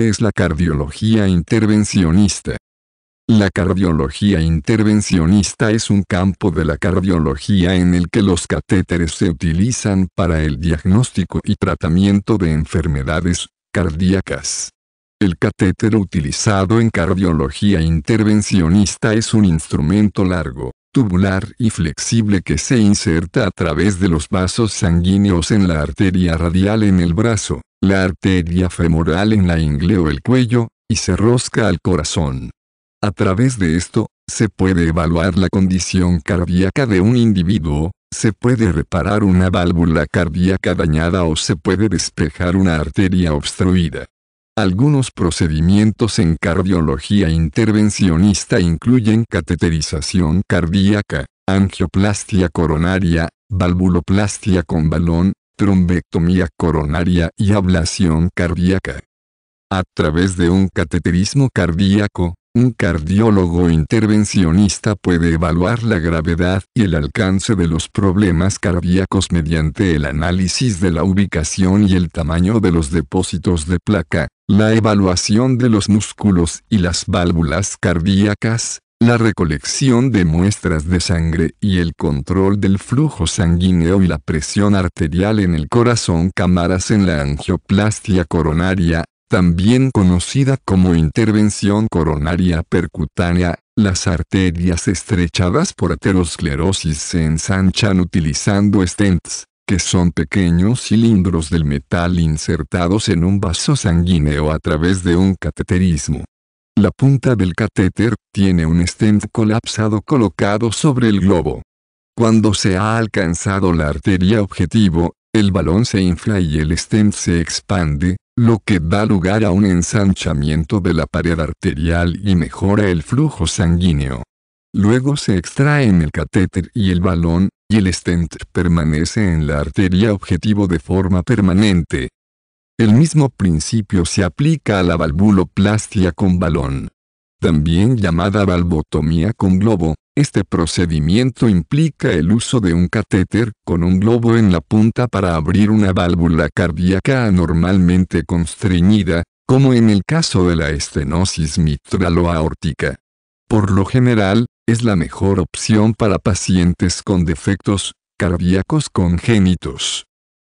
es la cardiología intervencionista. La cardiología intervencionista es un campo de la cardiología en el que los catéteres se utilizan para el diagnóstico y tratamiento de enfermedades cardíacas. El catéter utilizado en cardiología intervencionista es un instrumento largo, tubular y flexible que se inserta a través de los vasos sanguíneos en la arteria radial en el brazo la arteria femoral en la ingle o el cuello, y se rosca al corazón. A través de esto, se puede evaluar la condición cardíaca de un individuo, se puede reparar una válvula cardíaca dañada o se puede despejar una arteria obstruida. Algunos procedimientos en cardiología intervencionista incluyen cateterización cardíaca, angioplastia coronaria, valvuloplastia con balón, trombectomía coronaria y ablación cardíaca. A través de un cateterismo cardíaco, un cardiólogo intervencionista puede evaluar la gravedad y el alcance de los problemas cardíacos mediante el análisis de la ubicación y el tamaño de los depósitos de placa, la evaluación de los músculos y las válvulas cardíacas, la recolección de muestras de sangre y el control del flujo sanguíneo y la presión arterial en el corazón cámaras en la angioplastia coronaria, también conocida como intervención coronaria percutánea, las arterias estrechadas por aterosclerosis se ensanchan utilizando stents, que son pequeños cilindros del metal insertados en un vaso sanguíneo a través de un cateterismo. La punta del catéter tiene un stent colapsado colocado sobre el globo. Cuando se ha alcanzado la arteria objetivo, el balón se infla y el stent se expande, lo que da lugar a un ensanchamiento de la pared arterial y mejora el flujo sanguíneo. Luego se extraen el catéter y el balón, y el stent permanece en la arteria objetivo de forma permanente, el mismo principio se aplica a la valvuloplastia con balón. También llamada valvotomía con globo, este procedimiento implica el uso de un catéter con un globo en la punta para abrir una válvula cardíaca anormalmente constreñida, como en el caso de la estenosis aórtica. Por lo general, es la mejor opción para pacientes con defectos cardíacos congénitos.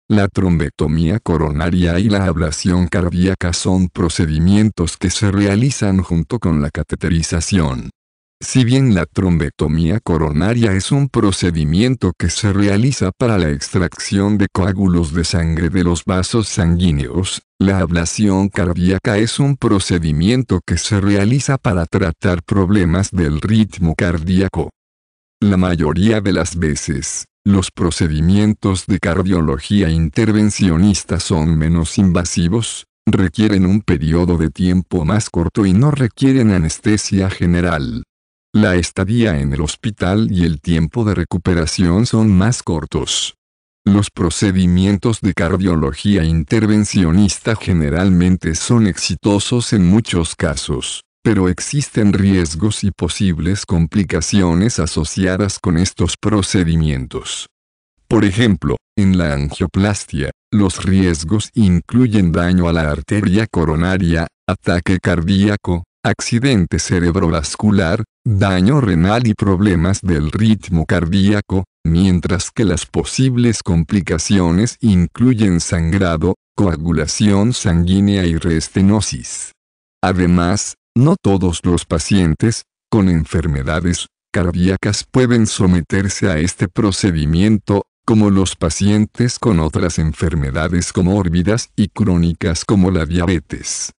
La trombetomía coronaria y la ablación cardíaca son procedimientos que se realizan junto con la cateterización. Si bien la trombetomía coronaria es un procedimiento que se realiza para la extracción de coágulos de sangre de los vasos sanguíneos, la ablación cardíaca es un procedimiento que se realiza para tratar problemas del ritmo cardíaco. La mayoría de las veces, los procedimientos de cardiología intervencionista son menos invasivos, requieren un periodo de tiempo más corto y no requieren anestesia general. La estadía en el hospital y el tiempo de recuperación son más cortos. Los procedimientos de cardiología intervencionista generalmente son exitosos en muchos casos pero existen riesgos y posibles complicaciones asociadas con estos procedimientos. Por ejemplo, en la angioplastia, los riesgos incluyen daño a la arteria coronaria, ataque cardíaco, accidente cerebrovascular, daño renal y problemas del ritmo cardíaco, mientras que las posibles complicaciones incluyen sangrado, coagulación sanguínea y restenosis. Además, no todos los pacientes, con enfermedades cardíacas pueden someterse a este procedimiento, como los pacientes con otras enfermedades como comórbidas y crónicas como la diabetes.